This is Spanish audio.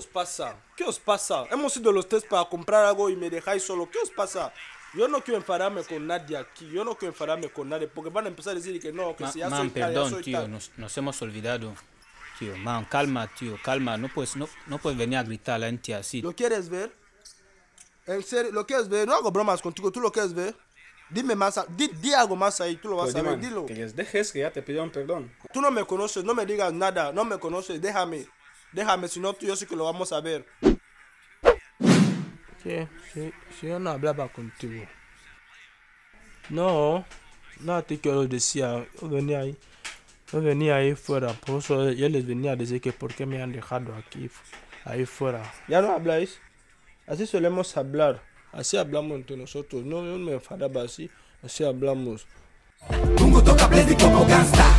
os pasa? ¿Qué os pasa? Hemos sido los tres para comprar algo y me dejáis solo. ¿Qué os pasa? Yo no quiero enfadarme con nadie aquí. Yo no quiero enfadarme con nadie porque van a empezar a decir que no, que tío, Nos, hemos olvidado. Tío, man, calma, tío, calma. No puedes, no, no puedes venir a gritar a la gente así. ¿Lo quieres ver? ¿En serio? ¿Lo quieres ver? No hago bromas contigo. ¿Tú lo quieres ver? Dime más, di, algo más ahí, tú lo vas a ver, dilo. Que les dejes que ya te pidieron perdón. Tú no me conoces, no me digas nada, no me conoces, déjame. Déjame, si no tú yo sí que lo vamos a ver. Sí, sí, si yo no hablaba contigo. No, no te quiero decir, yo venía ahí, yo venía ahí fuera, por eso yo les venía a decir que por qué me han dejado aquí, ahí fuera. ¿Ya no habláis? Así solemos hablar, así hablamos entre nosotros, no, yo me enfadaba así, así hablamos. Tungo toca